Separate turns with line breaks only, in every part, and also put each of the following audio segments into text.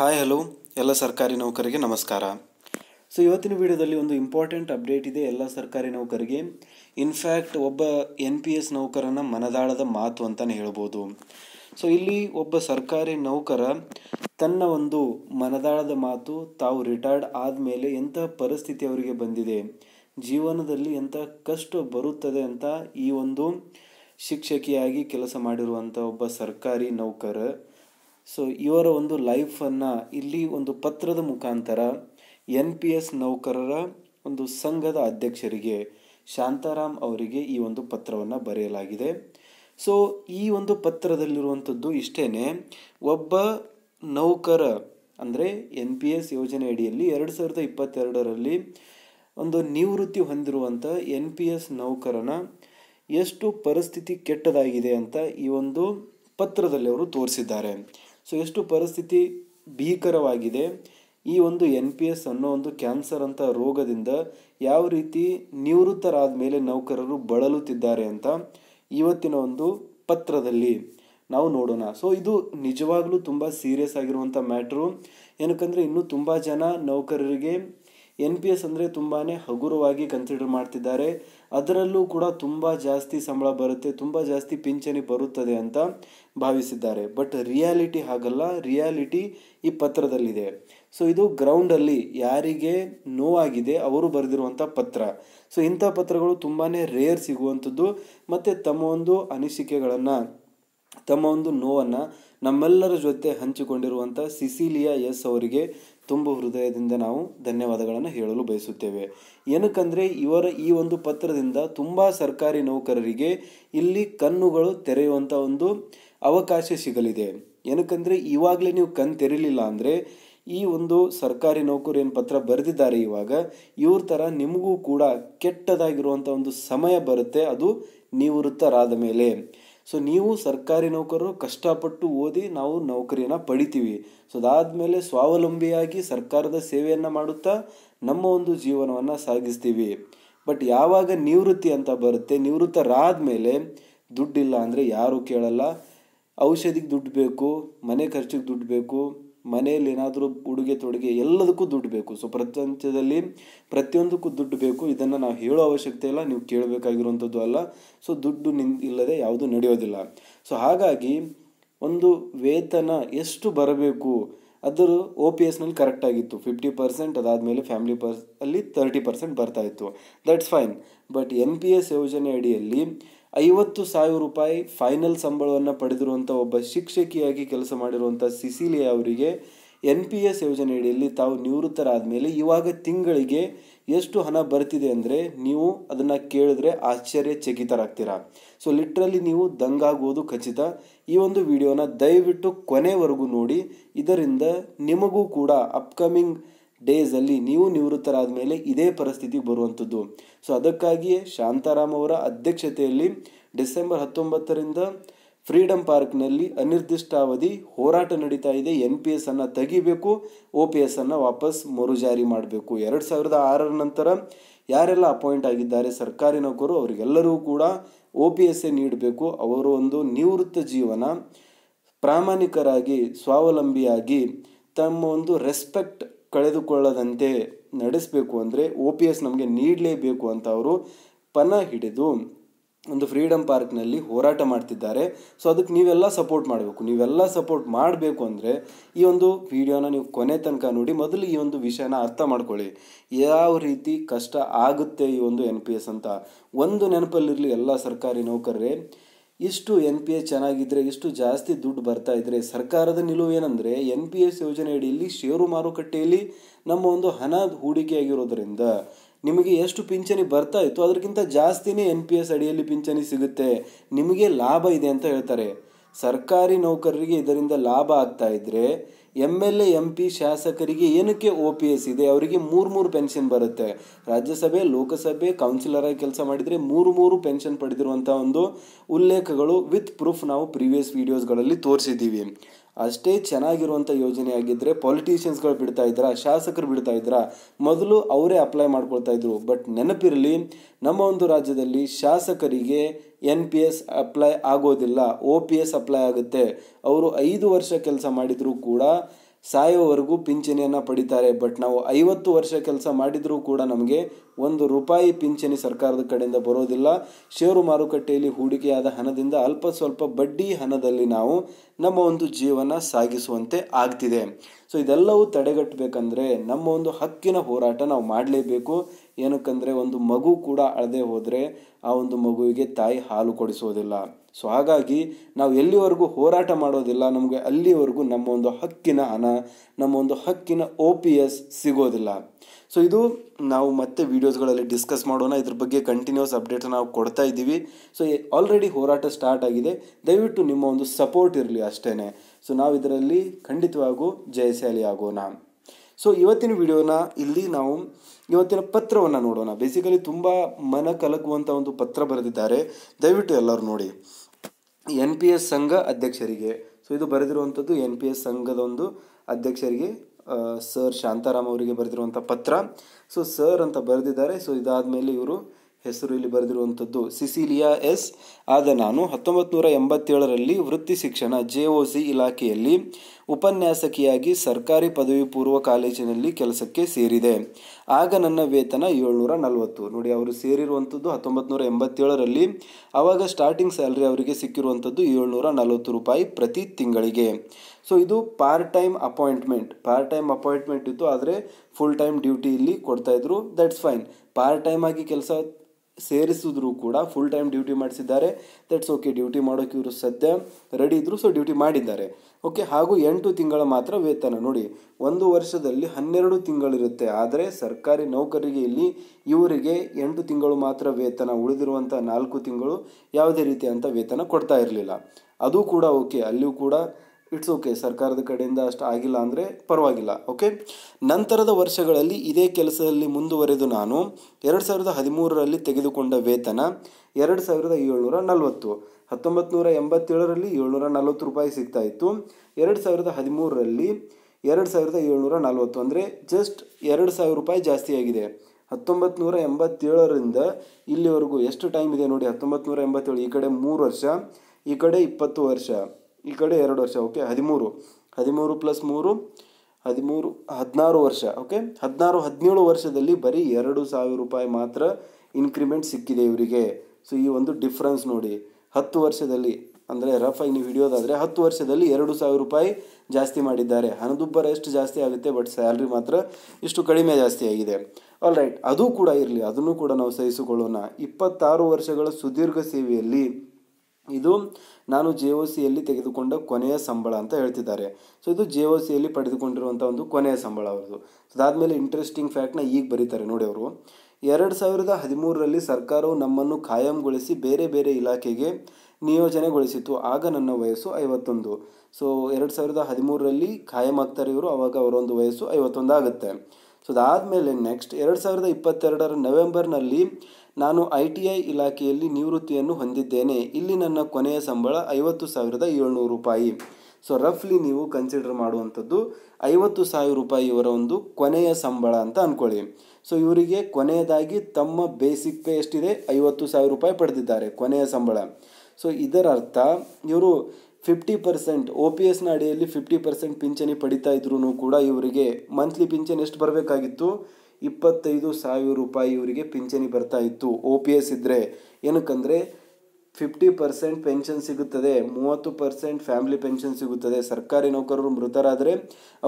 hi hello ಎಲ್ಲ ಸರ್ಕಾರಿ ನೌಕರಿಗೆ ನಮಸ್ಕಾರ ಸೊ ಇವತ್ತಿನ ವಿಡಿಯೋದಲ್ಲಿ ಒಂದು ಇಂಪಾರ್ಟೆಂಟ್ ಅಪ್ಡೇಟ್ ಇದೆ ಎಲ್ಲ ಸರ್ಕಾರಿ ನೌಕರಿಗೆ ಇನ್ಫ್ಯಾಕ್ಟ್ ಒಬ್ಬ ಎನ್ ಪಿ ಎಸ್ ನೌಕರನ ಮನದಾಳದ ಮಾತು ಅಂತಲೇ ಹೇಳ್ಬೋದು ಸೊ ಇಲ್ಲಿ ಒಬ್ಬ ಸರ್ಕಾರಿ ನೌಕರ ತನ್ನ ಒಂದು ಮನದಾಳದ ಮಾತು ತಾವು ರಿಟೈರ್ಡ್ ಆದಮೇಲೆ ಎಂಥ ಪರಿಸ್ಥಿತಿ ಅವರಿಗೆ ಬಂದಿದೆ ಜೀವನದಲ್ಲಿ ಎಂಥ ಕಷ್ಟ ಬರುತ್ತದೆ ಅಂತ ಈ ಒಂದು ಶಿಕ್ಷಕಿಯಾಗಿ ಕೆಲಸ ಮಾಡಿರುವಂಥ ಒಬ್ಬ ಸರ್ಕಾರಿ ನೌಕರ ಸೊ ಇವರ ಒಂದು ಲೈಫನ್ನು ಇಲ್ಲಿ ಒಂದು ಪತ್ರದ ಮುಖಾಂತರ ಎನ್ ಪಿ ಎಸ್ ನೌಕರರ ಒಂದು ಸಂಘದ ಅಧ್ಯಕ್ಷರಿಗೆ ಶಾಂತಾರಾಮ್ ಅವರಿಗೆ ಈ ಒಂದು ಪತ್ರವನ್ನು ಬರೆಯಲಾಗಿದೆ ಸೊ ಈ ಒಂದು ಪತ್ರದಲ್ಲಿರುವಂಥದ್ದು ಇಷ್ಟೇ ಒಬ್ಬ ನೌಕರ ಅಂದರೆ ಎನ್ ಪಿ ಎಸ್ ಯೋಜನೆ ಅಡಿಯಲ್ಲಿ ಎರಡು ಸಾವಿರದ ಇಪ್ಪತ್ತೆರಡರಲ್ಲಿ ಒಂದು ನಿವೃತ್ತಿ ಹೊಂದಿರುವಂಥ ಎನ್ ಪಿ ಎಸ್ ನೌಕರನ ಎಷ್ಟು ಪರಿಸ್ಥಿತಿ ಕೆಟ್ಟದಾಗಿದೆ ಅಂತ ಈ ಒಂದು ಪತ್ರದಲ್ಲಿ ಅವರು ತೋರಿಸಿದ್ದಾರೆ ಸೊ ಎಷ್ಟು ಪರಿಸ್ಥಿತಿ ಭೀಕರವಾಗಿದೆ ಈ ಒಂದು ಎನ್ ಪಿ ಎಸ್ ಅನ್ನೋ ಒಂದು ಕ್ಯಾನ್ಸರ್ ಅಂತ ರೋಗದಿಂದ ಯಾವ ರೀತಿ ನಿವೃತ್ತರಾದ ಮೇಲೆ ನೌಕರರು ಬಳಲುತ್ತಿದ್ದಾರೆ ಅಂತ ಇವತ್ತಿನ ಒಂದು ಪತ್ರದಲ್ಲಿ ನಾವು ನೋಡೋಣ ಸೊ ಇದು ನಿಜವಾಗ್ಲೂ ತುಂಬ ಸೀರಿಯಸ್ ಆಗಿರುವಂಥ ಮ್ಯಾಟ್ರು ಏನಕ್ಕಂದರೆ ಇನ್ನೂ ತುಂಬ ಜನ ನೌಕರರಿಗೆ ಎನ್ ಪಿ ಎಸ್ ಅಂದರೆ ತುಂಬಾ ಹಗುರವಾಗಿ ಕನ್ಸಿಡರ್ ಮಾಡ್ತಿದ್ದಾರೆ ಅದರಲ್ಲೂ ಕೂಡ ತುಂಬ ಜಾಸ್ತಿ ಸಂಬಳ ಬರುತ್ತೆ ತುಂಬ ಜಾಸ್ತಿ ಪಿಂಚಣಿ ಬರುತ್ತದೆ ಅಂತ ಭಾವಿಸಿದ್ದಾರೆ ಬಟ್ ರಿಯಾಲಿಟಿ ಹಾಗಲ್ಲ ರಿಯಾಲಿಟಿ ಈ ಪತ್ರದಲ್ಲಿದೆ ಸೊ ಇದು ಗ್ರೌಂಡಲ್ಲಿ ಯಾರಿಗೆ ನೋವಾಗಿದೆ ಅವರು ಬರೆದಿರುವಂಥ ಪತ್ರ ಸೊ ಇಂಥ ಪತ್ರಗಳು ತುಂಬಾ ರೇರ್ ಸಿಗುವಂಥದ್ದು ಮತ್ತು ತಮ್ಮ ಒಂದು ಅನಿಸಿಕೆಗಳನ್ನು ತಮ್ಮ ಒಂದು ನೋವನ್ನು ನಮ್ಮೆಲ್ಲರ ಜೊತೆ ಹಂಚಿಕೊಂಡಿರುವಂಥ ಸಿಸಿಲಿಯಾ ಎಸ್ ಅವರಿಗೆ ತುಂಬ ಹೃದಯದಿಂದ ನಾವು ಧನ್ಯವಾದಗಳನ್ನು ಹೇಳಲು ಬಯಸುತ್ತೇವೆ ಏನಕ್ಕಂದರೆ ಇವರ ಈ ಒಂದು ಪತ್ರದಿಂದ ತುಂಬ ಸರ್ಕಾರಿ ನೌಕರರಿಗೆ ಇಲ್ಲಿ ಕಣ್ಣುಗಳು ತೆರೆಯುವಂಥ ಒಂದು ಅವಕಾಶ ಸಿಗಲಿದೆ ಏನಕ್ಕಂದರೆ ಇವಾಗಲೇ ನೀವು ಕಣ್ ತೆರಿಲಿಲ್ಲ ಅಂದರೆ ಈ ಒಂದು ಸರ್ಕಾರಿ ಏನು ಪತ್ರ ಬರೆದಿದ್ದಾರೆ ಇವಾಗ ಇವ್ರ ಥರ ನಿಮಗೂ ಕೂಡ ಕೆಟ್ಟದಾಗಿರುವಂಥ ಒಂದು ಸಮಯ ಬರುತ್ತೆ ಅದು ನಿವೃತ್ತರಾದ ಮೇಲೆ ಸೊ ನೀವು ಸರ್ಕಾರಿ ನೌಕರರು ಕಷ್ಟಪಟ್ಟು ಓದಿ ನಾವು ನೌಕರಿಯನ್ನು ಪಡಿತೀವಿ ಸೊ ಅದಾದಮೇಲೆ ಸ್ವಾವಲಂಬಿಯಾಗಿ ಸರ್ಕಾರದ ಸೇವೆಯನ್ನು ಮಾಡುತ್ತಾ ನಮ್ಮ ಒಂದು ಜೀವನವನ್ನು ಸಾಗಿಸ್ತೀವಿ ಬಟ್ ಯಾವಾಗ ನಿವೃತ್ತಿ ಅಂತ ಬರುತ್ತೆ ನಿವೃತ್ತರಾದ ಮೇಲೆ ದುಡ್ಡಿಲ್ಲ ಅಂದರೆ ಯಾರೂ ಕೇಳಲ್ಲ ಔಷಧಿಗೆ ದುಡ್ಡು ಬೇಕು ಮನೆ ಖರ್ಚಿಗೆ ದುಡ್ಡು ಬೇಕು ಮನೆಯಲ್ಲಿ ಏನಾದರೂ ಉಡುಗೆ ತೊಡುಗೆ ಎಲ್ಲದಕ್ಕೂ ದುಡ್ಡು ಬೇಕು ಸೊ ಪ್ರಪಂಚದಲ್ಲಿ ಪ್ರತಿಯೊಂದಕ್ಕೂ ದುಡ್ಡು ಬೇಕು ಇದನ್ನು ನಾವು ಹೇಳೋ ಅವಶ್ಯಕತೆ ಇಲ್ಲ ನೀವು ಕೇಳಬೇಕಾಗಿರುವಂಥದ್ದು ಅಲ್ಲ ಸೊ ದುಡ್ಡು ನಿನ್ ಇಲ್ಲದೆ ಯಾವುದೂ ನಡೆಯೋದಿಲ್ಲ ಸೊ ಹಾಗಾಗಿ ಒಂದು ವೇತನ ಎಷ್ಟು ಬರಬೇಕು ಅದರ ಓ ಪಿ ಎಸ್ನಲ್ಲಿ ಕರೆಕ್ಟಾಗಿತ್ತು ಫಿಫ್ಟಿ ಪರ್ಸೆಂಟ್ ಅದಾದಮೇಲೆ ಫ್ಯಾಮಿಲಿ ಪರ್ಸ್ ಅಲ್ಲಿ ತರ್ಟಿ ಪರ್ಸೆಂಟ್ ಬರ್ತಾಯಿತ್ತು that's fine but N P S ಯೋಜನೆ ಅಡಿಯಲ್ಲಿ ಐವತ್ತು ಸಾವಿರ ರೂಪಾಯಿ ಫೈನಲ್ ಸಂಬಳವನ್ನು ಪಡೆದಿರುವಂಥ ಒಬ್ಬ ಶಿಕ್ಷಕಿಯಾಗಿ ಕೆಲಸ ಮಾಡಿರುವಂಥ ಸಿಸಿಲಿಯಾ ಅವರಿಗೆ ಎನ್ ಪಿ ಎಸ್ ಯೋಜನೆಯಡಿಯಲ್ಲಿ ತಾವು ನಿವೃತ್ತರಾದ ಮೇಲೆ ಇವಾಗ ತಿಂಗಳಿಗೆ ಎಷ್ಟು ಹಣ ಬರ್ತಿದೆ ಅಂದರೆ ನೀವು ಅದನ್ನು ಕೇಳಿದ್ರೆ ಆಶ್ಚರ್ಯಚಕಿತರಾಗ್ತೀರಾ ಸೊ ಲಿಟ್ರಲಿ ನೀವು ದಂಗಾಗುವುದು ಖಚಿತ ಈ ಒಂದು ವಿಡಿಯೋನ ದಯವಿಟ್ಟು ಕೊನೆವರೆಗೂ ನೋಡಿ ಇದರಿಂದ ನಿಮಗೂ ಕೂಡ ಅಪ್ಕಮಿಂಗ್ ಡೇಸಲ್ಲಿ ನೀವು ನಿವೃತ್ತರಾದ ಮೇಲೆ ಇದೇ ಪರಿಸ್ಥಿತಿ ಬರುವಂಥದ್ದು ಸೊ ಅದಕ್ಕಾಗಿಯೇ ಶಾಂತಾರಾಮ್ ಅವರ ಅಧ್ಯಕ್ಷತೆಯಲ್ಲಿ ಡಿಸೆಂಬರ್ ಹತ್ತೊಂಬತ್ತರಿಂದ ಫ್ರೀಡಮ್ ಪಾರ್ಕ್ನಲ್ಲಿ ಅನಿರ್ದಿಷ್ಟಾವಧಿ ಹೋರಾಟ ನಡೀತಾ ಇದೆ ಎನ್ ಪಿ ಎಸ್ ಅನ್ನು ತೆಗಿಬೇಕು ಒ ಪಿ ಎಸ್ ಅನ್ನು ವಾಪಸ್ ಮರುಜಾರಿ ಮಾಡಬೇಕು ಎರಡು ಸಾವಿರದ ಆರರ ನಂತರ ಯಾರೆಲ್ಲ ಅಪಾಯಿಂಟ್ ಆಗಿದ್ದಾರೆ ಸರ್ಕಾರಿ ನೌಕರು ಅವರಿಗೆಲ್ಲರೂ ಕೂಡ ಒ ಪಿ ಎಸ್ ಎ ನೀಡಬೇಕು ಅವರು ಒಂದು ನಿವೃತ್ತ ಜೀವನ ಪ್ರಾಮಾಣಿಕರಾಗಿ ಸ್ವಾವಲಂಬಿಯಾಗಿ ತಮ್ಮ ಒಂದು ರೆಸ್ಪೆಕ್ಟ್ ಕಳೆದುಕೊಳ್ಳದಂತೆ ನಡೆಸಬೇಕು ಅಂದರೆ ಒ ಪಿ ಎಸ್ ನಮಗೆ ನೀಡಲೇಬೇಕು ಅಂತ ಅವರು ಪನ ಹಿಡಿದು ಒಂದು ಫ್ರೀಡಮ್ ಪಾರ್ಕ್ನಲ್ಲಿ ಹೋರಾಟ ಮಾಡ್ತಿದ್ದಾರೆ ಸೊ ಅದಕ್ಕೆ ನೀವೆಲ್ಲ ಸಪೋರ್ಟ್ ಮಾಡಬೇಕು ನೀವೆಲ್ಲ ಸಪೋರ್ಟ್ ಮಾಡಬೇಕು ಅಂದರೆ ಈ ಒಂದು ವಿಡಿಯೋನ ನೀವು ಕೊನೆ ತನಕ ನೋಡಿ ಮೊದಲು ಈ ಒಂದು ವಿಷಯನ ಅರ್ಥ ಮಾಡ್ಕೊಳ್ಳಿ ಯಾವ ರೀತಿ ಕಷ್ಟ ಆಗುತ್ತೆ ಈ ಒಂದು ಎನ್ ಪಿ ಎಸ್ ಅಂತ ಒಂದು ನೆನಪಲ್ಲಿರಲಿ ಎಲ್ಲ ಸರ್ಕಾರಿ ನೌಕರರೇ ಇಷ್ಟು ಎನ್ ಪಿ ಎಸ್ ಚೆನ್ನಾಗಿದ್ದರೆ ಇಷ್ಟು ಜಾಸ್ತಿ ದುಡ್ಡು ಬರ್ತಾ ಇದ್ದರೆ ಸರ್ಕಾರದ ನಿಲುವು ಏನಂದರೆ ಎನ್ ಪಿ ಎಸ್ ಯೋಜನೆ ಷೇರು ಮಾರುಕಟ್ಟೆಯಲ್ಲಿ ನಮ್ಮ ಒಂದು ಹಣ ಹೂಡಿಕೆಯಾಗಿರೋದರಿಂದ ನಿಮಗೆ ಎಷ್ಟು ಪಿಂಚಣಿ ಬರ್ತಾ ಇತ್ತು ಅದಕ್ಕಿಂತ ಜಾಸ್ತಿನೇ ಎನ್ ಪಿ ಎಸ್ ಅಡಿಯಲ್ಲಿ ಪಿಂಚಣಿ ಸಿಗುತ್ತೆ ನಿಮಗೆ ಲಾಭ ಇದೆ ಅಂತ ಹೇಳ್ತಾರೆ ಸರ್ಕಾರಿ ನೌಕರರಿಗೆ ಇದರಿಂದ ಲಾಭ ಆಗ್ತಾ ಇದ್ದರೆ M L A M P ಶಾಸಕರಿಗೆ ಏನಕ್ಕೆ ಒ ಪಿ ಎಸ್ ಇದೆ ಅವರಿಗೆ ಮೂರು ಮೂರು ಪೆನ್ಷನ್ ಬರುತ್ತೆ ರಾಜ್ಯಸಭೆ ಲೋಕಸಭೆ ಕೌನ್ಸಿಲರ್ ಆಗಿ ಕೆಲಸ ಮಾಡಿದರೆ ಮೂರು ಮೂರು ಪೆನ್ಷನ್ ಪಡೆದಿರುವಂಥ ಒಂದು ಉಲ್ಲೇಖಗಳು ವಿತ್ ಪ್ರೂಫ್ ನಾವು ಪ್ರೀವಿಯಸ್ ವೀಡಿಯೋಸ್ಗಳಲ್ಲಿ ತೋರಿಸಿದ್ದೀವಿ ಅಷ್ಟೇ ಚೆನ್ನಾಗಿರುವಂಥ ಯೋಜನೆ ಆಗಿದ್ದರೆ ಪಾಲಿಟಿಷಿಯನ್ಸ್ಗಳು ಬಿಡ್ತಾ ಇದ್ರ ಶಾಸಕರು ಬಿಡ್ತಾ ಇದ್ರ ಮೊದಲು ಅವರೇ ಅಪ್ಲೈ ಮಾಡ್ಕೊಳ್ತಾ ಇದ್ರು ಬಟ್ ನೆನಪಿರಲಿ ನಮ್ಮ ಒಂದು ರಾಜ್ಯದಲ್ಲಿ ಶಾಸಕರಿಗೆ ಎನ್ ಪಿ ಎಸ್ ಅಪ್ಲೈ ಆಗೋದಿಲ್ಲ ಓ ಪಿ ಎಸ್ ಅಪ್ಲೈ ಆಗುತ್ತೆ ಅವರು ಐದು ವರ್ಷ ಕೆಲಸ ಮಾಡಿದರೂ ಕೂಡ ಸಾಯೋವರೆಗೂ ಪಿಂಚಣಿಯನ್ನು ಪಡಿತಾರೆ ಬಟ್ ನಾವು ಐವತ್ತು ವರ್ಷ ಕೆಲಸ ಮಾಡಿದರೂ ಕೂಡ ನಮಗೆ ಒಂದು ರೂಪಾಯಿ ಪಿಂಚಣಿ ಸರ್ಕಾರದ ಕಡೆಯಿಂದ ಬರೋದಿಲ್ಲ ಷೇರು ಮಾರುಕಟ್ಟೆಯಲ್ಲಿ ಹೂಡಿಕೆಯಾದ ಹಣದಿಂದ ಅಲ್ಪ ಸ್ವಲ್ಪ ಬಡ್ಡಿ ಹಣದಲ್ಲಿ ನಾವು ನಮ್ಮ ಒಂದು ಜೀವನ ಸಾಗಿಸುವಂತೆ ಆಗ್ತಿದೆ ಸೊ ಇದೆಲ್ಲವೂ ತಡೆಗಟ್ಟಬೇಕಂದ್ರೆ ನಮ್ಮ ಒಂದು ಹಕ್ಕಿನ ಹೋರಾಟ ನಾವು ಮಾಡಲೇಬೇಕು ಏನಕ್ಕಂದರೆ ಒಂದು ಮಗು ಕೂಡ ಅಳದೆ ಹೋದರೆ ಆ ಒಂದು ಮಗುವಿಗೆ ತಾಯಿ ಹಾಲು ಕೊಡಿಸೋದಿಲ್ಲ ಸೊ ಹಾಗಾಗಿ ನಾವು ಎಲ್ಲಿವರೆಗೂ ಹೋರಾಟ ಮಾಡೋದಿಲ್ಲ ನಮಗೆ ಅಲ್ಲಿವರೆಗೂ ನಮ್ಮ ಒಂದು ಹಕ್ಕಿನ ಹಣ ನಮ್ಮ ಒಂದು ಹಕ್ಕಿನ ಓ ಪಿ ಎಸ್ ಸಿಗೋದಿಲ್ಲ ಸೊ ಇದು ನಾವು ಮತ್ತೆ ವೀಡಿಯೋಸ್ಗಳಲ್ಲಿ ಡಿಸ್ಕಸ್ ಮಾಡೋಣ ಇದ್ರ ಬಗ್ಗೆ ಕಂಟಿನ್ಯೂಸ್ ಅಪ್ಡೇಟ್ಸ್ ನಾವು ಕೊಡ್ತಾ ಇದ್ದೀವಿ ಸೊ ಆಲ್ರೆಡಿ ಹೋರಾಟ ಸ್ಟಾರ್ಟ್ ಆಗಿದೆ ದಯವಿಟ್ಟು ನಿಮ್ಮ ಒಂದು ಸಪೋರ್ಟ್ ಇರಲಿ ಅಷ್ಟೇ ಸೊ ನಾವು ಇದರಲ್ಲಿ ಖಂಡಿತವಾಗೂ ಜಯಶಾಲಿ ಆಗೋಣ ಸೊ ಇವತ್ತಿನ ವಿಡಿಯೋನ ಇಲ್ಲಿ ನಾವು ಇವತ್ತಿನ ಪತ್ರವನ್ನು ನೋಡೋಣ ಬೇಸಿಕಲಿ ತುಂಬ ಮನ ಕಲಕುವಂಥ ಒಂದು ಪತ್ರ ಬರೆದಿದ್ದಾರೆ ದಯವಿಟ್ಟು ಎಲ್ಲರೂ ನೋಡಿ ಎನ್ ಪಿ ಎಸ್ ಸಂಘ ಅಧ್ಯಕ್ಷರಿಗೆ ಸೊ ಇದು ಬರೆದಿರುವಂಥದ್ದು ಎನ್ ಪಿ ಎಸ್ ಸಂಘದ ಒಂದು ಅಧ್ಯಕ್ಷರಿಗೆ ಸರ್ ಶಾಂತಾರಾಮ್ ಅವರಿಗೆ ಬರೆದಿರುವಂಥ ಪತ್ರ ಸೊ ಸರ್ ಅಂತ ಬರೆದಿದ್ದಾರೆ ಸೊ ಇದಾದ ಮೇಲೆ ಇವರು ಹೆಸರು ಇಲ್ಲಿ ಬರೆದಿರುವಂಥದ್ದು ಸಿಸಿಲಿಯಾ ಎಸ್ ಆದ ನಾನು ಹತ್ತೊಂಬತ್ತು ನೂರ ಎಂಬತ್ತೇಳರಲ್ಲಿ ವೃತ್ತಿ ಶಿಕ್ಷಣ ಜೆ ಓ ಸಿ ಇಲಾಖೆಯಲ್ಲಿ ಉಪನ್ಯಾಸಕಿಯಾಗಿ ಸರ್ಕಾರಿ ಪದವಿ ಪೂರ್ವ ಕಾಲೇಜಿನಲ್ಲಿ ಕೆಲಸಕ್ಕೆ ಸೇರಿದೆ ಆಗ ನನ್ನ ವೇತನ ಏಳ್ನೂರ ನಲವತ್ತು ನೋಡಿ ಅವರು ಸೇರಿರುವಂಥದ್ದು ಹತ್ತೊಂಬತ್ತು ನೂರ ಎಂಬತ್ತೇಳರಲ್ಲಿ ಆವಾಗ ಸ್ಟಾರ್ಟಿಂಗ್ ಸ್ಯಾಲ್ರಿ ಅವರಿಗೆ ಸಿಕ್ಕಿರುವಂಥದ್ದು ಏಳ್ನೂರ ನಲವತ್ತು ರೂಪಾಯಿ ಪ್ರತಿ ತಿಂಗಳಿಗೆ ಸೊ ಇದು part time appointment part time appointment ಇತ್ತು ಆದರೆ ಫುಲ್ ಟೈಮ್ ಡ್ಯೂಟಿ ಇಲ್ಲಿ ಕೊಡ್ತಾಯಿದ್ರು ದಟ್ಸ್ ಫೈನ್ ಪಾರ್ಟ್ ಟೈಮ್ ಆಗಿ ಕೆಲಸ ಸೇರಿಸಿದ್ರು ಕೂಡ ಫುಲ್ ಟೈಮ್ ಡ್ಯೂಟಿ ಮಾಡಿಸಿದ್ದಾರೆ ದಟ್ಸ್ ಓಕೆ ಡ್ಯೂಟಿ ಮಾಡೋಕ್ಕೆ ಇವರು ಸದ್ಯ ರೆಡಿ ಇದ್ದರು ಸೊ ಡ್ಯೂಟಿ ಮಾಡಿದ್ದಾರೆ ಓಕೆ ಹಾಗೂ ಎಂಟು ತಿಂಗಳ ಮಾತ್ರ ವೇತನ ನೋಡಿ ಒಂದು ವರ್ಷದಲ್ಲಿ ಹನ್ನೆರಡು ತಿಂಗಳಿರುತ್ತೆ ಆದರೆ ಸರ್ಕಾರಿ ನೌಕರಿಗೆ ಇಲ್ಲಿ ಇವರಿಗೆ ಎಂಟು ತಿಂಗಳು ಮಾತ್ರ ವೇತನ ಉಳಿದಿರುವಂಥ ನಾಲ್ಕು ತಿಂಗಳು ಯಾವುದೇ ರೀತಿಯಂಥ ವೇತನ ಕೊಡ್ತಾ ಇರಲಿಲ್ಲ ಅದು ಕೂಡ ಓಕೆ ಅಲ್ಲಿಯೂ ಕೂಡ ಇಟ್ಸ್ ಓಕೆ ಸರ್ಕಾರದ ಕಡೆಯಿಂದ ಅಷ್ಟು ಆಗಿಲ್ಲ ಅಂದರೆ ಪರವಾಗಿಲ್ಲ ಓಕೆ ನಂತರದ ವರ್ಷಗಳಲ್ಲಿ ಇದೇ ಕೆಲಸದಲ್ಲಿ ಮುಂದುವರೆದು ನಾನು ಎರಡು ಸಾವಿರದ ಹದಿಮೂರರಲ್ಲಿ ತೆಗೆದುಕೊಂಡ ವೇತನ ಎರಡು ಸಾವಿರದ ಏಳ್ನೂರ ನಲವತ್ತು ಹತ್ತೊಂಬತ್ತು ನೂರ ಎಂಬತ್ತೇಳರಲ್ಲಿ ಏಳ್ನೂರ ನಲ್ವತ್ತು ರೂಪಾಯಿ ಸಿಗ್ತಾಯಿತ್ತು ಎರಡು ಸಾವಿರದ ಹದಿಮೂರರಲ್ಲಿ ಎರಡು ಸಾವಿರದ ಏಳ್ನೂರ ನಲ್ವತ್ತು ಅಂದರೆ ಜಸ್ಟ್ ಎರಡು ಸಾವಿರ ರೂಪಾಯಿ ಜಾಸ್ತಿಯಾಗಿದೆ ಹತ್ತೊಂಬತ್ತು ನೂರ ಎಂಬತ್ತೇಳರಿಂದ ಇಲ್ಲಿವರೆಗೂ ಎಷ್ಟು ಟೈಮ್ ಇದೆ ನೋಡಿ ಹತ್ತೊಂಬತ್ತು ನೂರ ಎಂಬತ್ತೇಳು ಈ ಕಡೆ ಮೂರು ವರ್ಷ ಈ ಕಡೆ ಇಪ್ಪತ್ತು ವರ್ಷ ಈ ಕಡೆ ಎರಡು ವರ್ಷ ಓಕೆ ಹದಿಮೂರು ಹದಿಮೂರು ಪ್ಲಸ್ ಮೂರು ಹದಿಮೂರು ಹದಿನಾರು ವರ್ಷ ಓಕೆ ಹದಿನಾರು ಹದಿನೇಳು ವರ್ಷದಲ್ಲಿ ಬರೀ ಎರಡು ಸಾವಿರ ರೂಪಾಯಿ ಮಾತ್ರ ಇನ್ಕ್ರಿಮೆಂಟ್ ಸಿಕ್ಕಿದೆ ಇವರಿಗೆ ಸೊ ಈ ಒಂದು ಡಿಫ್ರೆನ್ಸ್ ನೋಡಿ ಹತ್ತು ವರ್ಷದಲ್ಲಿ ಅಂದರೆ ರಫ್ ಆಗಿ ನೀವು ಹಿಡಿಯೋದಾದರೆ ಹತ್ತು ವರ್ಷದಲ್ಲಿ ಎರಡು ಸಾವಿರ ರೂಪಾಯಿ ಜಾಸ್ತಿ ಮಾಡಿದ್ದಾರೆ ಹಣದುಬ್ಬರ ಎಷ್ಟು ಜಾಸ್ತಿ ಆಗುತ್ತೆ ಬಟ್ ಸ್ಯಾಲ್ರಿ ಮಾತ್ರ ಇಷ್ಟು ಕಡಿಮೆ ಜಾಸ್ತಿ ಆಗಿದೆ ಆಲ್ ರೈಟ್ ಅದು ಕೂಡ ಇರಲಿ ಅದನ್ನು ಕೂಡ ನಾವು ಸಹಿಸಿಕೊಳ್ಳೋಣ ಇಪ್ಪತ್ತಾರು ವರ್ಷಗಳ ಸುದೀರ್ಘ ಸೇವೆಯಲ್ಲಿ ಇದು ನಾನು ಜೆ ಒ ಸಿಯಲ್ಲಿ ತೆಗೆದುಕೊಂಡ ಕೊನೆಯ ಸಂಬಳ ಅಂತ ಹೇಳ್ತಿದ್ದಾರೆ ಸೊ ಇದು ಜೆ ಒ ಸಿಯಲ್ಲಿ ಪಡೆದುಕೊಂಡಿರುವಂಥ ಒಂದು ಕೊನೆಯ ಸಂಬಳ ಅವ್ರದ್ದು ಅದಾದಮೇಲೆ ಇಂಟ್ರೆಸ್ಟಿಂಗ್ ಫ್ಯಾಕ್ಟ್ನ ಈಗ ಬರೀತಾರೆ ನೋಡಿ ಅವರು ಎರಡು ಸಾವಿರದ ಹದಿಮೂರರಲ್ಲಿ ಸರ್ಕಾರವು ನಮ್ಮನ್ನು ಖಾಯಂಗೊಳಿಸಿ ಬೇರೆ ಬೇರೆ ಇಲಾಖೆಗೆ ನಿಯೋಜನೆಗೊಳಿಸಿತು ಆಗ ನನ್ನ ವಯಸ್ಸು ಐವತ್ತೊಂದು ಸೊ ಎರಡು ಸಾವಿರದ ಹದಿಮೂರರಲ್ಲಿ ಖಾಯಂ ಆಗ್ತಾರೆ ಇವರು ಅವಾಗ ಅವರೊಂದು ವಯಸ್ಸು ಐವತ್ತೊಂದು ಆಗುತ್ತೆ ಸೊ ಅದಾದಮೇಲೆ ನೆಕ್ಸ್ಟ್ ಎರಡು ಸಾವಿರದ ಇಪ್ಪತ್ತೆರಡರ ನವೆಂಬರ್ನಲ್ಲಿ ನಾನು ಐ ಟಿ ಐ ಇಲಾಖೆಯಲ್ಲಿ ನಿವೃತ್ತಿಯನ್ನು ಹೊಂದಿದ್ದೇನೆ ಇಲ್ಲಿ ನನ್ನ ಕೊನೆಯ ಸಂಬಳ ಐವತ್ತು ಸಾವಿರದ ಏಳ್ನೂರು ರೂಪಾಯಿ ಸೊ ರಫ್ಲಿ ನೀವು ಕನ್ಸಿಡರ್ ಮಾಡುವಂಥದ್ದು ಐವತ್ತು ಸಾವಿರ ರೂಪಾಯಿ ಇವರ ಒಂದು ಕೊನೆಯ ಸಂಬಳ ಅಂತ ಅಂದ್ಕೊಳ್ಳಿ ಸೊ ಇವರಿಗೆ ಕೊನೆಯದಾಗಿ ತಮ್ಮ ಬೇಸಿಕ್ ಪೇ ಎಷ್ಟಿದೆ ಐವತ್ತು ಸಾವಿರ ರೂಪಾಯಿ ಪಡೆದಿದ್ದಾರೆ ಕೊನೆಯ ಸಂಬಳ ಸೊ ಇದರರ್ಥ ಇವರು ಫಿಫ್ಟಿ ಪರ್ಸೆಂಟ್ ಓ ಪಿ ಎಸ್ನ ಅಡಿಯಲ್ಲಿ ಫಿಫ್ಟಿ ಪರ್ಸೆಂಟ್ ಪಿಂಚಣಿ ಪಡಿತಾ ಇದ್ರೂ ಕೂಡ ಇವರಿಗೆ ಮಂತ್ಲಿ ಪಿಂಚಣಿ ಎಷ್ಟು ಬರಬೇಕಾಗಿತ್ತು ಇಪ್ಪತ್ತೈದು ಸಾವಿರ ರೂಪಾಯಿ ಇವರಿಗೆ ಪಿಂಚಣಿ ಬರ್ತಾ ಇತ್ತು ಒ ಪಿ ಎಸ್ ಇದ್ದರೆ ಏನಕ್ಕಂದರೆ ಫಿಫ್ಟಿ ಪರ್ಸೆಂಟ್ ಪೆನ್ಷನ್ ಸಿಗುತ್ತದೆ ಮೂವತ್ತು ಪರ್ಸೆಂಟ್ ಫ್ಯಾಮಿಲಿ ಪೆನ್ಷನ್ ಸಿಗುತ್ತದೆ ಸರ್ಕಾರಿ ನೌಕರರು ಮೃತರಾದರೆ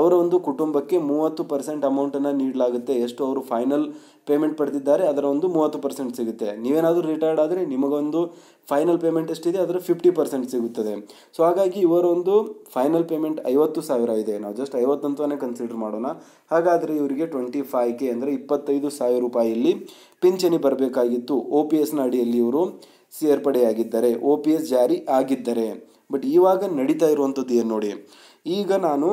ಅವರ ಒಂದು ಕುಟುಂಬಕ್ಕೆ ಮೂವತ್ತು ಪರ್ಸೆಂಟ್ ಅಮೌಂಟನ್ನು ನೀಡಲಾಗುತ್ತೆ ಎಷ್ಟು ಅವರು ಫೈನಲ್ ಪೇಮೆಂಟ್ ಪಡೆದಿದ್ದಾರೆ ಅದರ ಒಂದು ಮೂವತ್ತು ಪರ್ಸೆಂಟ್ ಸಿಗುತ್ತೆ ನೀವೇನಾದರೂ ರಿಟೈರ್ಡ್ ಆದರೆ ನಿಮಗೊಂದು ಫೈನಲ್ ಪೇಮೆಂಟ್ ಎಷ್ಟಿದೆ ಅದರ ಫಿಫ್ಟಿ ಪರ್ಸೆಂಟ್ ಸಿಗುತ್ತದೆ ಸೊ ಹಾಗಾಗಿ ಇವರೊಂದು ಫೈನಲ್ ಪೇಮೆಂಟ್ ಐವತ್ತು ಸಾವಿರ ಇದೆ ನಾವು ಜಸ್ಟ್ ಐವತ್ತಂತಲೇ ಕನ್ಸಿಡರ್ ಮಾಡೋಣ ಹಾಗಾದರೆ ಇವರಿಗೆ ಟ್ವೆಂಟಿ ಫೈವ್ ಕೆ ಅಂದರೆ ಇಪ್ಪತ್ತೈದು ಸಾವಿರ ರೂಪಾಯಿಯಲ್ಲಿ ಪಿಂಚಣಿ ಬರಬೇಕಾಗಿತ್ತು ಓ ಪಿ ಎಸ್ನ ಅಡಿಯಲ್ಲಿ ಇವರು ಸೇರ್ಪಡೆಯಾಗಿದ್ದಾರೆ ಒ ಪಿ ಎಸ್ ಜಾರಿ ಆಗಿದ್ದರೆ ಬಟ್ ಇವಾಗ ನಡೀತಾ ಇರುವಂಥದ್ದು ಏನು ನೋಡಿ ಈಗ ನಾನು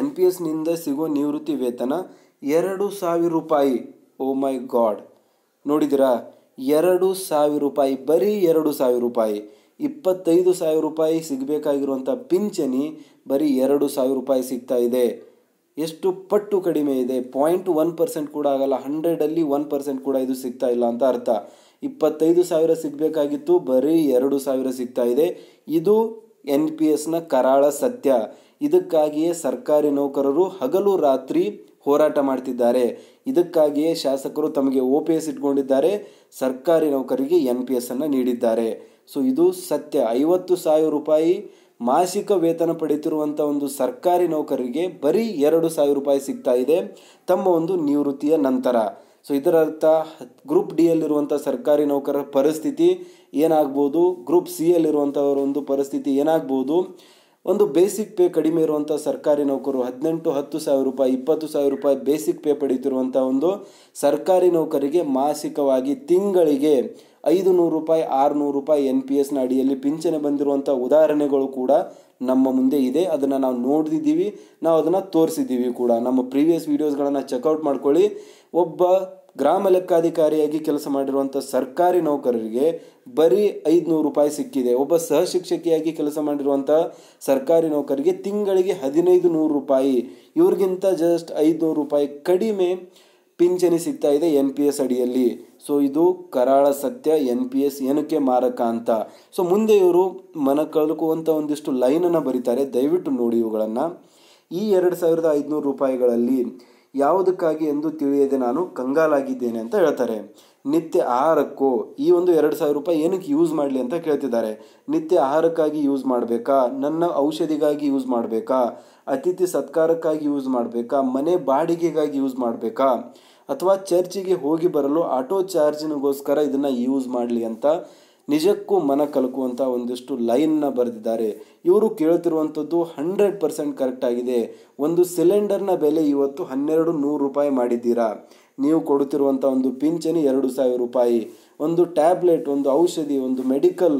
ಎನ್ ಪಿ ಎಸ್ನಿಂದ ಸಿಗೋ ನಿವೃತ್ತಿ ವೇತನ ಎರಡು ಸಾವಿರ ರೂಪಾಯಿ ಓ ಮೈ ಗಾಡ್ ನೋಡಿದ್ದೀರಾ ಎರಡು ಸಾವಿರ ರೂಪಾಯಿ ಬರೀ ಎರಡು ಸಾವಿರ ರೂಪಾಯಿ ಇಪ್ಪತ್ತೈದು ಸಾವಿರ ರೂಪಾಯಿ ಸಿಗಬೇಕಾಗಿರುವಂಥ ಪಿಂಚಣಿ ಬರೀ ಎರಡು ಸಾವಿರ ರೂಪಾಯಿ ಸಿಗ್ತಾ ಇದೆ ಎಷ್ಟು ಪಟ್ಟು ಕಡಿಮೆ ಇದೆ ಪಾಯಿಂಟ್ ಒನ್ ಪರ್ಸೆಂಟ್ ಕೂಡ ಆಗಲ್ಲ ಹಂಡ್ರೆಡಲ್ಲಿ ಒನ್ ಪರ್ಸೆಂಟ್ ಕೂಡ ಇದು ಸಿಗ್ತಾ ಇಲ್ಲ ಅಂತ ಅರ್ಥ ಇಪ್ಪತ್ತೈದು ಸಾವಿರ ಸಿಗಬೇಕಾಗಿತ್ತು ಬರೀ ಎರಡು ಸಾವಿರ ಸಿಗ್ತಾ ಇದೆ ಇದು ಎನ್ ಪಿ ಎಸ್ನ ಕರಾಳ ಸತ್ಯ ಇದಕ್ಕಾಗಿಯೇ ಸರ್ಕಾರಿ ನೌಕರರು ಹಗಲು ರಾತ್ರಿ ಹೋರಾಟ ಮಾಡ್ತಿದ್ದಾರೆ ಇದಕ್ಕಾಗಿಯೇ ಶಾಸಕರು ತಮಗೆ ಓ ಪಿ ಎಸ್ ಇಟ್ಕೊಂಡಿದ್ದಾರೆ ಸರ್ಕಾರಿ ನೌಕರಿಗೆ ಎನ್ ಪಿ ಎಸ್ ಅನ್ನು ನೀಡಿದ್ದಾರೆ ಸೊ ಇದು ಸತ್ಯ ಐವತ್ತು ಸಾವಿರ ರೂಪಾಯಿ ಮಾಸಿಕ ವೇತನ ಪಡೆಯುತ್ತಿರುವಂಥ ಒಂದು ಸರ್ಕಾರಿ ನೌಕರಿಗೆ ಬರೀ ಎರಡು ಸಾವಿರ ರೂಪಾಯಿ ಸಿಗ್ತಾ ಇದೆ ತಮ್ಮ ಒಂದು ನಿವೃತ್ತಿಯ ನಂತರ ಸೊ ಇದರರ್ಥ ಗ್ರೂಪ್ ಡಿಯಲ್ಲಿರುವಂಥ ಸರ್ಕಾರಿ ನೌಕರರ ಪರಿಸ್ಥಿತಿ ಏನಾಗ್ಬೋದು ಗ್ರೂಪ್ ಸಿ ಯಲ್ಲಿರುವಂಥವ್ರ ಒಂದು ಪರಿಸ್ಥಿತಿ ಏನಾಗ್ಬೋದು ಒಂದು ಬೇಸಿಕ್ ಪೇ ಕಡಿಮೆ ಇರುವಂಥ ಸರ್ಕಾರಿ ನೌಕರರು ಹದಿನೆಂಟು ಹತ್ತು ಸಾವಿರ ರೂಪಾಯಿ ಇಪ್ಪತ್ತು ಸಾವಿರ ರೂಪಾಯಿ ಬೇಸಿಕ್ ಪೇ ಪಡೀತಿರುವಂಥ ಒಂದು ಸರ್ಕಾರಿ ನೌಕರಿಗೆ ಮಾಸಿಕವಾಗಿ ತಿಂಗಳಿಗೆ ಐದು ನೂರು ರೂಪಾಯಿ ಆರುನೂರು ರೂಪಾಯಿ ಎನ್ ಪಿ ಎಸ್ನ ಅಡಿಯಲ್ಲಿ ಪಿಂಚಣಿ ಬಂದಿರುವಂಥ ಉದಾಹರಣೆಗಳು ಕೂಡ ನಮ್ಮ ಮುಂದೆ ಇದೆ ಅದನ್ನು ನಾವು ನೋಡಿದ್ದೀವಿ ನಾವು ಅದನ್ನು ತೋರಿಸಿದ್ದೀವಿ ಕೂಡ ನಮ್ಮ ಪ್ರೀವಿಯಸ್ ವೀಡಿಯೋಸ್ಗಳನ್ನು ಚೆಕ್ಔಟ್ ಮಾಡ್ಕೊಳ್ಳಿ ಒಬ್ಬ ಗ್ರಾಮ ಲೆಕ್ಕಾಧಿಕಾರಿಯಾಗಿ ಕೆಲಸ ಮಾಡಿರುವಂಥ ಸರ್ಕಾರಿ ನೌಕರರಿಗೆ ಬರೀ ಐದುನೂರು ರೂಪಾಯಿ ಸಿಕ್ಕಿದೆ ಒಬ್ಬ ಸಹಶಿಕ್ಷಕಿಯಾಗಿ ಕೆಲಸ ಮಾಡಿರುವಂಥ ಸರ್ಕಾರಿ ನೌಕರಿಗೆ ತಿಂಗಳಿಗೆ ಹದಿನೈದು ನೂರು ರೂಪಾಯಿ ಇವ್ರಿಗಿಂತ ಜಸ್ಟ್ ಐದುನೂರು ರೂಪಾಯಿ ಕಡಿಮೆ ಪಿಂಚಣಿ ಸಿಗ್ತಾ ಇದೆ ಎನ್ ಪಿ ಎಸ್ ಅಡಿಯಲ್ಲಿ ಸೊ ಇದು ಕರಾಳ ಸತ್ಯ ಎನ್ ಪಿ ಎಸ್ ಏನಕ್ಕೆ ಮಾರಕ ಅಂತ ಸೊ ಮುಂದೆ ಇವರು ಮನ ಕಳ್ಕುವಂಥ ಒಂದಿಷ್ಟು ಲೈನನ್ನು ಬರೀತಾರೆ ದಯವಿಟ್ಟು ನೋಡಿ ಇವುಗಳನ್ನು ಈ ಎರಡು ಸಾವಿರದ ಐದುನೂರು ರೂಪಾಯಿಗಳಲ್ಲಿ ಯಾವುದಕ್ಕಾಗಿ ಎಂದು ತಿಳಿಯದೆ ನಾನು ಕಂಗಾಲಾಗಿದ್ದೇನೆ ಅಂತ ಹೇಳ್ತಾರೆ ನಿತ್ಯ ಆಹಾರಕ್ಕೂ ಈ ಒಂದು ಎರಡು ಸಾವಿರ ರೂಪಾಯಿ ಏನಕ್ಕೆ ಯೂಸ್ ಮಾಡಲಿ ಅಂತ ಕೇಳ್ತಿದ್ದಾರೆ ನಿತ್ಯ ಆಹಾರಕ್ಕಾಗಿ ಯೂಸ್ ಮಾಡಬೇಕಾ ನನ್ನ ಔಷಧಿಗಾಗಿ ಯೂಸ್ ಮಾಡಬೇಕಾ ಅತಿಥಿ ಸತ್ಕಾರಕ್ಕಾಗಿ ಯೂಸ್ ಮಾಡಬೇಕಾ ಮನೆ ಬಾಡಿಗೆಗಾಗಿ ಯೂಸ್ ಮಾಡಬೇಕಾ ಅಥವಾ ಚರ್ಚಿಗೆ ಹೋಗಿ ಬರಲು ಆಟೋ ಚಾರ್ಜಿನಗೋಸ್ಕರ ಇದನ್ನು ಯೂಸ್ ಮಾಡಲಿ ಅಂತ ನಿಜಕ್ಕೂ ಮನ ಕಲಕುವಂಥ ಒಂದಿಷ್ಟು ಲೈನ್ನ ಬರೆದಿದ್ದಾರೆ ಇವರು ಕೇಳ್ತಿರುವಂಥದ್ದು ಹಂಡ್ರೆಡ್ ಪರ್ಸೆಂಟ್ ಕರೆಕ್ಟ್ ಆಗಿದೆ ಒಂದು ಸಿಲಿಂಡರ್ನ ಬೆಲೆ ಇವತ್ತು ಹನ್ನೆರಡು ನೂರು ರೂಪಾಯಿ ಮಾಡಿದ್ದೀರಾ ನೀವು ಕೊಡುತ್ತಿರುವಂಥ ಒಂದು ಪಿಂಚಣಿ ಎರಡು ಸಾವಿರ ರೂಪಾಯಿ ಒಂದು ಟ್ಯಾಬ್ಲೆಟ್ ಒಂದು ಔಷಧಿ ಒಂದು ಮೆಡಿಕಲ್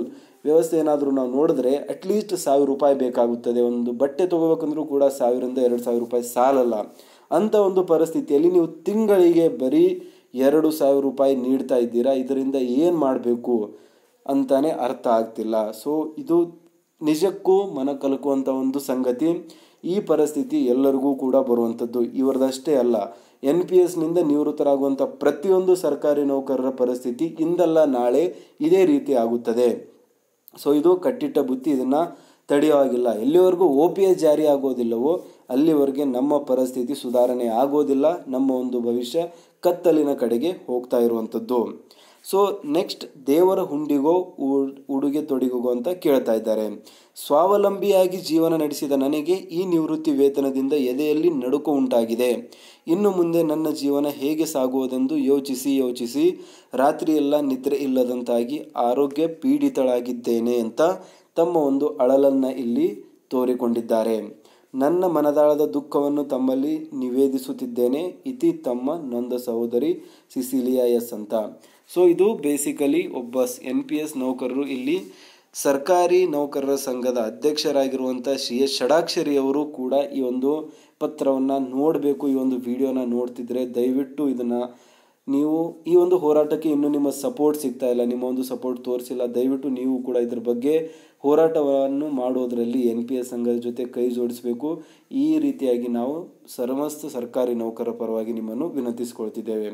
ವ್ಯವಸ್ಥೆ ಏನಾದರೂ ನಾವು ನೋಡಿದ್ರೆ ಅಟ್ಲೀಸ್ಟ್ ಸಾವಿರ ರೂಪಾಯಿ ಬೇಕಾಗುತ್ತದೆ ಒಂದು ಬಟ್ಟೆ ತೊಗೋಬೇಕಂದ್ರೂ ಕೂಡ ಸಾವಿರದಿಂದ ಎರಡು ಸಾವಿರ ರೂಪಾಯಿ ಸಾಲಲ್ಲ ಅಂಥ ಒಂದು ಪರಿಸ್ಥಿತಿಯಲ್ಲಿ ನೀವು ತಿಂಗಳಿಗೆ ಬರೀ ಎರಡು ಸಾವಿರ ರೂಪಾಯಿ ನೀಡ್ತಾ ಇದ್ದೀರಾ ಇದರಿಂದ ಏನು ಮಾಡಬೇಕು ಅಂತಾನೆ ಅರ್ಥ ಆಗ್ತಿಲ್ಲ ಸೊ ಇದು ನಿಜಕ್ಕೂ ಮನ ಕಲಕುವಂಥ ಒಂದು ಸಂಗತಿ ಈ ಪರಿಸ್ಥಿತಿ ಎಲ್ಲರಿಗೂ ಕೂಡ ಬರುವಂಥದ್ದು ಇವರದಷ್ಟೇ ಅಲ್ಲ ಎನ್ ಪಿ ಎಸ್ನಿಂದ ನಿವೃತ್ತರಾಗುವಂಥ ಪ್ರತಿಯೊಂದು ಸರ್ಕಾರಿ ನೌಕರರ ಪರಿಸ್ಥಿತಿ ಇಂದಲ್ಲ ನಾಳೆ ಇದೇ ರೀತಿ ಆಗುತ್ತದೆ ಸೊ ಇದು ಕಟ್ಟಿಟ್ಟ ಬುತ್ತಿ ಇದನ್ನು ತಡೆಯುವಾಗಿಲ್ಲ ಎಲ್ಲಿವರೆಗೂ ಓ ಪಿ ಎಸ್ ಜಾರಿ ಆಗೋದಿಲ್ಲವೋ ಅಲ್ಲಿವರೆಗೆ ನಮ್ಮ ಪರಿಸ್ಥಿತಿ ಸುಧಾರಣೆ ಆಗೋದಿಲ್ಲ ನಮ್ಮ ಒಂದು ಭವಿಷ್ಯ ಕತ್ತಲಿನ ಕಡೆಗೆ ಹೋಗ್ತಾ ಇರುವಂಥದ್ದು ಸೊ ನೆಕ್ಸ್ಟ್ ದೇವರ ಹುಂಡಿಗೋ ಉಡುಗೆ ತೊಡಿಗೆಗೋ ಅಂತ ಕೇಳ್ತಾ ಇದ್ದಾರೆ ಸ್ವಾವಲಂಬಿಯಾಗಿ ಜೀವನ ನಡೆಸಿದ ನನಗೆ ಈ ನಿವೃತ್ತಿ ವೇತನದಿಂದ ಎದೆಯಲ್ಲಿ ನಡುಕು ಉಂಟಾಗಿದೆ ಇನ್ನು ಮುಂದೆ ನನ್ನ ಜೀವನ ಹೇಗೆ ಸಾಗುವುದೆಂದು ಯೋಚಿಸಿ ಯೋಚಿಸಿ ರಾತ್ರಿಯೆಲ್ಲ ನಿದ್ರೆ ಇಲ್ಲದಂತಾಗಿ ಆರೋಗ್ಯ ಪೀಡಿತಳಾಗಿದ್ದೇನೆ ಅಂತ ತಮ್ಮ ಒಂದು ಅಳಲನ್ನು ಇಲ್ಲಿ ತೋರಿಕೊಂಡಿದ್ದಾರೆ ನನ್ನ ಮನದಾಳದ ದುಃಖವನ್ನು ತಮ್ಮಲ್ಲಿ ನಿವೇದಿಸುತ್ತಿದ್ದೇನೆ ಇತಿ ತಮ್ಮ ನೊಂದ ಸಹೋದರಿ ಸಿಸಿಲಿಯಾ ಎಸ್ ಅಂತ ಸೊ ಇದು ಬೇಸಿಕಲಿ ಒಬ್ಬ ಎನ್ ಪಿ ಎಸ್ ನೌಕರರು ಇಲ್ಲಿ ಸರ್ಕಾರಿ ನೌಕರರ ಸಂಘದ ಅಧ್ಯಕ್ಷರಾಗಿರುವಂಥ ಶ್ರೀ ಎಸ್ ಷಡಾಕ್ಷರಿ ಅವರು ಕೂಡ ಈ ಒಂದು ಪತ್ರವನ್ನು ನೋಡಬೇಕು ಈ ಒಂದು ವಿಡಿಯೋನ ನೋಡ್ತಿದ್ರೆ ದಯವಿಟ್ಟು ಇದನ್ನು ನೀವು ಈ ಒಂದು ಹೋರಾಟಕ್ಕೆ ಇನ್ನೂ ನಿಮ್ಮ ಸಪೋರ್ಟ್ ಸಿಗ್ತಾ ಇಲ್ಲ ನಿಮ್ಮ ಒಂದು ಸಪೋರ್ಟ್ ತೋರಿಸಿಲ್ಲ ದಯವಿಟ್ಟು ನೀವು ಕೂಡ ಇದ್ರ ಬಗ್ಗೆ ಹೋರಾಟವನ್ನು ಮಾಡೋದರಲ್ಲಿ ಎನ್ ಪಿ ಎಸ್ ಸಂಘದ ಜೊತೆ ಕೈ ಜೋಡಿಸಬೇಕು ಈ ರೀತಿಯಾಗಿ ನಾವು ಸಮಸ್ತ ಸರ್ಕಾರಿ ನೌಕರರ ಪರವಾಗಿ ನಿಮ್ಮನ್ನು ವಿನಂತಿಸಿಕೊಳ್ತಿದ್ದೇವೆ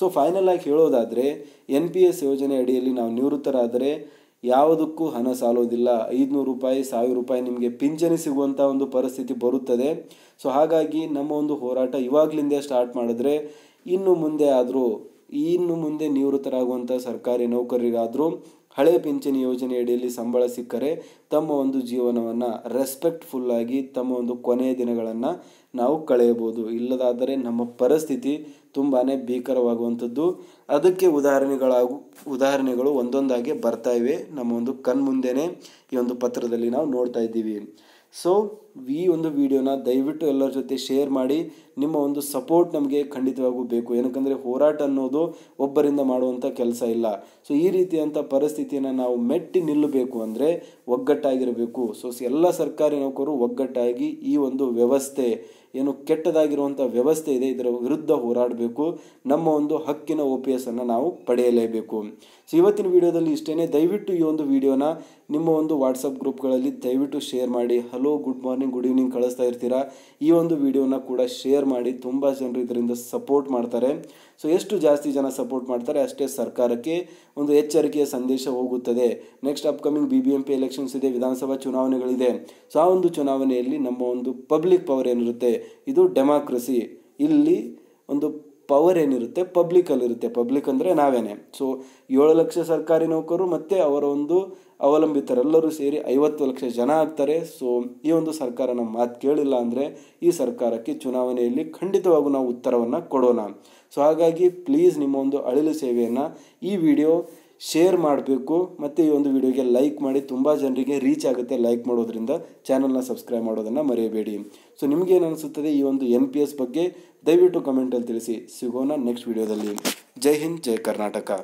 ಸೊ ಫೈನಲ್ ಆಗಿ ಹೇಳೋದಾದರೆ ಎನ್ ಪಿ ಎಸ್ ಯೋಜನೆ ಅಡಿಯಲ್ಲಿ ನಾವು ನಿವೃತ್ತರಾದರೆ ಯಾವುದಕ್ಕೂ ಹಣ ಸಾಲೋದಿಲ್ಲ ಐದುನೂರು ರೂಪಾಯಿ ಸಾವಿರ ರೂಪಾಯಿ ನಿಮಗೆ ಪಿಂಚಣಿ ಸಿಗುವಂಥ ಒಂದು ಪರಿಸ್ಥಿತಿ ಬರುತ್ತದೆ ಸೊ ಹಾಗಾಗಿ ನಮ್ಮ ಒಂದು ಹೋರಾಟ ಇವಾಗಲಿಂದ ಸ್ಟಾರ್ಟ್ ಮಾಡಿದ್ರೆ ಇನ್ನು ಮುಂದೆ ಆದರೂ ಇನ್ನು ಮುಂದೆ ನಿವೃತ್ತರಾಗುವಂಥ ಸರ್ಕಾರಿ ನೌಕರರಿಗಾದರೂ ಹಳೆ ಪಿಂಚಣಿ ಯೋಜನೆಯಡಿಯಲ್ಲಿ ಸಂಬಳ ಸಿಕ್ಕರೆ ತಮ್ಮ ಒಂದು ಜೀವನವನ್ನು ರೆಸ್ಪೆಕ್ಟ್ಫುಲ್ಲಾಗಿ ತಮ್ಮ ಒಂದು ಕೊನೆಯ ದಿನಗಳನ್ನು ನಾವು ಕಳೆಯಬಹುದು ಇಲ್ಲದಾದರೆ ನಮ್ಮ ಪರಿಸ್ಥಿತಿ ತುಂಬಾ ಭೀಕರವಾಗುವಂಥದ್ದು ಅದಕ್ಕೆ ಉದಾಹರಣೆಗಳಾಗು ಉದಾಹರಣೆಗಳು ಒಂದೊಂದಾಗಿ ಬರ್ತಾ ಇವೆ ನಮ್ಮ ಒಂದು ಕಣ್ಮುಂದೆನೆ ಈ ಒಂದು ಪತ್ರದಲ್ಲಿ ನಾವು ನೋಡ್ತಾ ಇದ್ದೀವಿ ಸೊ ಈ ಒಂದು ವಿಡಿಯೋನ ದಯವಿಟ್ಟು ಎಲ್ಲರ ಜೊತೆ ಶೇರ್ ಮಾಡಿ ನಿಮ್ಮ ಒಂದು ಸಪೋರ್ಟ್ ನಮಗೆ ಖಂಡಿತವಾಗೂ ಬೇಕು ಏನಕ್ಕಂದರೆ ಹೋರಾಟ ಅನ್ನೋದು ಒಬ್ಬರಿಂದ ಮಾಡುವಂಥ ಕೆಲಸ ಇಲ್ಲ ಸೊ ಈ ರೀತಿಯಂಥ ಪರಿಸ್ಥಿತಿಯನ್ನು ನಾವು ಮೆಟ್ಟಿ ನಿಲ್ಲಬೇಕು ಅಂದರೆ ಒಗ್ಗಟ್ಟಾಗಿರಬೇಕು ಸೊ ಎಲ್ಲ ಸರ್ಕಾರಿ ನೌಕರರು ಒಗ್ಗಟ್ಟಾಗಿ ಈ ಒಂದು ವ್ಯವಸ್ಥೆ ಏನು ಕೆಟ್ಟದಾಗಿರುವಂಥ ವ್ಯವಸ್ಥೆ ಇದೆ ಇದರ ವಿರುದ್ಧ ಹೋರಾಡಬೇಕು ನಮ್ಮ ಒಂದು ಹಕ್ಕಿನ ಒ ಪಿ ನಾವು ಪಡೆಯಲೇಬೇಕು ಸೊ ಇವತ್ತಿನ ವಿಡಿಯೋದಲ್ಲಿ ಇಷ್ಟೇ ದಯವಿಟ್ಟು ಈ ಒಂದು ವಿಡಿಯೋನ ನಿಮ್ಮ ಒಂದು ವಾಟ್ಸಪ್ ಗ್ರೂಪ್ಗಳಲ್ಲಿ ದಯವಿಟ್ಟು ಶೇರ್ ಮಾಡಿ hello good morning good evening ಕಳಿಸ್ತಾ ಇರ್ತೀರಾ ಈ ಒಂದು ವಿಡಿಯೋನ ಕೂಡ ಶೇರ್ ಮಾಡಿ ತುಂಬ ಜನರು ಇದರಿಂದ ಸಪೋರ್ಟ್ ಮಾಡ್ತಾರೆ ಸೊ ಎಷ್ಟು ಜಾಸ್ತಿ ಜನ ಸಪೋರ್ಟ್ ಮಾಡ್ತಾರೆ ಅಷ್ಟೇ ಸರ್ಕಾರಕ್ಕೆ ಒಂದು ಎಚ್ಚರಿಕೆಯ ಸಂದೇಶ ಹೋಗುತ್ತದೆ next upcoming B B M P elections ಇದೆ ವಿಧಾನಸಭಾ ಚುನಾವಣೆಗಳಿದೆ ಸೊ ಆ ಒಂದು ಚುನಾವಣೆಯಲ್ಲಿ ನಮ್ಮ ಒಂದು ಪಬ್ಲಿಕ್ ಪವರ್ ಏನಿರುತ್ತೆ ಇದು ಡೆಮಾಕ್ರಸಿ ಇಲ್ಲಿ ಒಂದು ಪವರ್ ಏನಿರುತ್ತೆ ಪಬ್ಲಿಕಲ್ಲಿರುತ್ತೆ ಪಬ್ಲಿಕ್ ಅಂದರೆ ನಾವೇನೆ ಸೊ ಏಳು ಲಕ್ಷ ಸರ್ಕಾರಿ ನೌಕರರು ಮತ್ತು ಅವರ ಒಂದು ಅವಲಂಬಿತರೆಲ್ಲರೂ ಸೇರಿ ಐವತ್ತು ಲಕ್ಷ ಜನ ಆಗ್ತಾರೆ ಸೊ ಈ ಒಂದು ಸರ್ಕಾರ ನಮ್ಮ ಮಾತು ಕೇಳಿಲ್ಲ ಅಂದರೆ ಈ ಸರ್ಕಾರಕ್ಕೆ ಚುನಾವಣೆಯಲ್ಲಿ ಖಂಡಿತವಾಗೂ ನಾವು ಉತ್ತರವನ್ನು ಕೊಡೋಣ ಸೊ ಹಾಗಾಗಿ ಪ್ಲೀಸ್ ನಿಮ್ಮ ಒಂದು ಅಳಿಲು ಸೇವೆಯನ್ನು ಈ ವಿಡಿಯೋ ಶೇರ್ ಮಾಡಬೇಕು ಮತ್ತು ಈ ಒಂದು ವಿಡಿಯೋಗೆ ಲೈಕ್ ಮಾಡಿ ತುಂಬ ಜನರಿಗೆ ರೀಚ್ ಆಗುತ್ತೆ ಲೈಕ್ ಮಾಡೋದ್ರಿಂದ ಚಾನಲ್ನ ಸಬ್ಸ್ಕ್ರೈಬ್ ಮಾಡೋದನ್ನು ಮರೆಯಬೇಡಿ ಸೊ ನಿಮಗೇನು ಅನಿಸುತ್ತದೆ ಈ ಒಂದು ಎನ್ ಪಿ ಎಸ್ ಬಗ್ಗೆ ದಯವಿಟ್ಟು ಕಮೆಂಟಲ್ಲಿ ತಿಳಿಸಿ ಸಿಗೋಣ ನೆಕ್ಸ್ಟ್ ವಿಡಿಯೋದಲ್ಲಿ ಜೈ ಹಿಂದ್ ಜೈ ಕರ್ನಾಟಕ